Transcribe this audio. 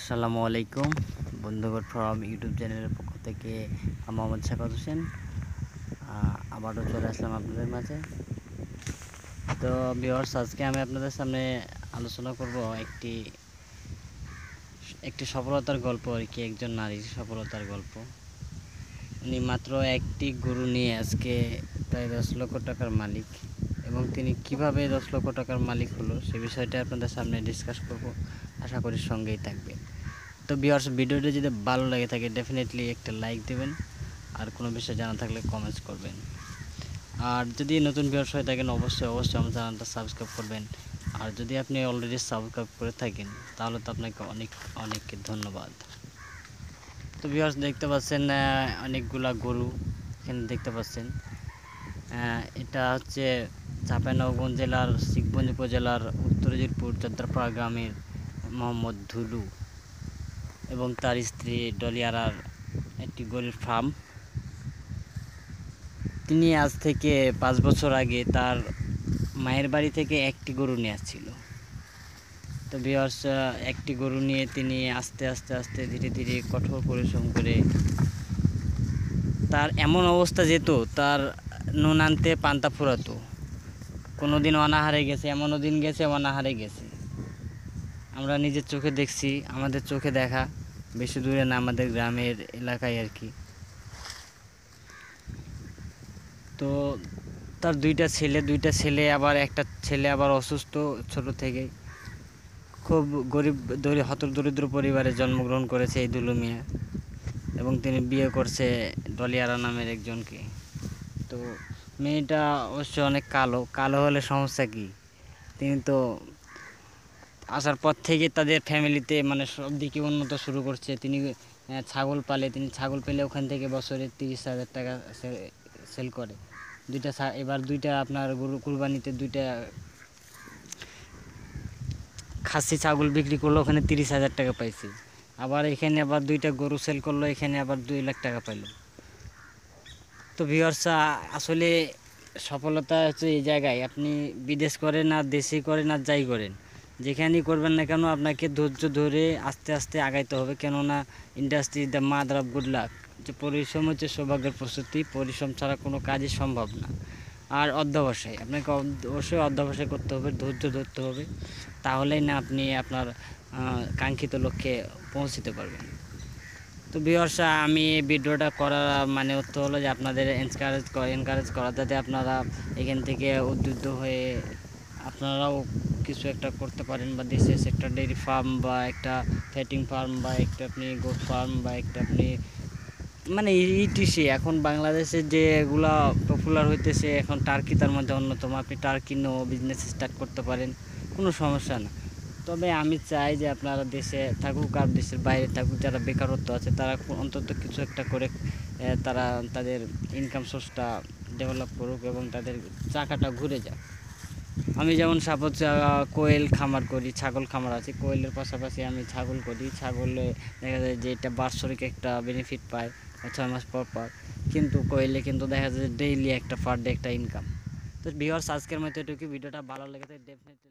আসসালামু আলাইকুম বন্ধুগণ ফ্রম ইউটিউব চ্যানেলের পক্ষ থেকে মোহাম্মদ শাকাত হোসেন আবারও চলে আসলাম আপনাদের মাঝে তো বিহর্স আজকে আমি আপনাদের সামনে আলোচনা করব একটি একটি সফলতার গল্প আর কি একজন নারীর সফলতার গল্প উনি মাত্র একটি গরু নিয়ে আজকে প্রায় দশ লক্ষ টাকার মালিক এবং তিনি কিভাবে দশ লক্ষ টাকার মালিক হলো সে বিষয়টা আপনাদের সামনে ডিসকাস করব আশা করি সঙ্গেই থাকবে তো বিয়ার্স ভিডিওটি যদি ভালো লাগে থাকে ডেফিনেটলি একটা লাইক দেবেন আর কোনো বিষয় জানা থাকলে কমেন্টস করবেন আর যদি নতুন বিয়ার্স হয়ে থাকেন অবশ্যই অবশ্যই আমার চ্যানেলটা সাবস্ক্রাইব করবেন আর যদি আপনি অলরেডি সাবস্ক্রাইব করে থাকেন তাহলে তো আপনাকে অনেক অনেক ধন্যবাদ তো বিয়ার্স দেখতে পাচ্ছেন অনেকগুলা গরু এখানে দেখতে পাচ্ছেন এটা হচ্ছে চাঁপাইনবাবগঞ্জ জেলার শিবগঞ্জ উপজেলার উত্তরজিরপুর চন্দ্রপাড়া গ্রামের মোহাম্মদ ধুলু এবং তার স্ত্রী ডলিয়ারার একটি গরিব ফার্ম তিনি আজ থেকে পাঁচ বছর আগে তার মায়ের বাড়ি থেকে একটি গরু নিয়ে আসছিল তো বিয়ার্স একটি গরু নিয়ে তিনি আস্তে আস্তে আস্তে ধীরে ধীরে কঠোর পরিশ্রম করে তার এমন অবস্থা যেত তার নুন আনতে পান্তা ফুরাতো কোনো দিন অনাহারে গেছে এমনও দিন গেছে অনাহারে গেছে আমরা নিজের চোখে দেখছি আমাদের চোখে দেখা বেশি দূরে না আমাদের গ্রামের এলাকায় আর কি তো তার দুইটা ছেলে দুইটা ছেলে আবার একটা ছেলে আবার অসুস্থ ছোট থেকেই খুব গরিব দরি হত দরিদ্র পরিবারে জন্মগ্রহণ করেছে এই দুলু মিয়া এবং তিনি বিয়ে করছে ডলিয়ারা নামের একজনকে তো মেয়েটা অবশ্য অনেক কালো কালো হলে সমস্যা কি তিনি তো আসার পর থেকে তাদের ফ্যামিলিতে মানে সব দিকে উন্নত শুরু করছে তিনি ছাগল পালে তিনি ছাগল পেলে ওখান থেকে বছরে তিরিশ হাজার টাকা সেল করে দুইটা এবার দুইটা আপনার গরু কুরবানিতে দুইটা খাসি ছাগল বিক্রি করলো ওখানে তিরিশ হাজার টাকা পাইছে আবার এখানে আবার দুইটা গরু সেল করলো এখানে আবার দুই লাখ টাকা পাইলো তো ভিওর্স আসলে সফলতা হচ্ছে এই জায়গায় আপনি বিদেশ করেন আর দেশে করেন আর যাই করেন যেখানেই করবেন না কেন আপনাকে ধৈর্য ধরে আস্তে আস্তে আগাইতে হবে কেননা industry the mother of good luck যে পরিশ্রম হচ্ছে সৌভাগ্যের প্রস্তুতি পরিশ্রম ছাড়া কোনো কাজই সম্ভব না আর অধ্যবসায় আপনাকে অবশ্যই অধ্যবসায় করতে হবে ধৈর্য ধরতে হবে তাহলেই না আপনি আপনার কাঙ্ক্ষিত লক্ষ্যে পৌঁছতে পারবেন তো বিহর্ষা আমি ভিডিওটা করার মানে উত্তর হলো যে আপনাদের এনকারেজ এনকারেজ করা যাতে আপনারা এখান থেকে উদ্বুদ্ধ হয়ে আপনারাও কিছু একটা করতে পারেন বা দেশে একটা ডেয়ারি ফার্ম বা একটা ফ্যাটিং ফার্ম বা একটা আপনি গোট ফার্ম বা একটা আপনি মানে ইটিসি e এখন বাংলাদেশে যেগুলা পপুলার হইতেছে এখন টার্কি তার মধ্যে অন্যতম আপনি টার্কি নো বিজনেস স্টার্ট করতে পারেন কোনো সমস্যা না তবে আমি চাই যে আপনারা দেশে থাকুক আর দেশের বাইরে থাকুক যারা বেকারত্ব আছে তারা অন্তত কিছু একটা করে তারা তাদের ইনকাম সোর্সটা ডেভেলপ করুক এবং তাদের চাকাটা ঘুরে যাক আমি যেমন সাপোজ কোয়েল খামার করি ছাগল খামার আছে কোয়েলের পাশাপাশি আমি ছাগল করি ছাগলে দেখা যায় যে এটা বাৎসরিক একটা বেনিফিট পায় ছয় মাস পর পর কিন্তু কোয়েলে কিন্তু দেখা যায় ডেইলি একটা পার ডে একটা ইনকাম তো বিহার আজকের মতো এটুকু ভিডিওটা ভালো লেগেছে ডেফিনেটলি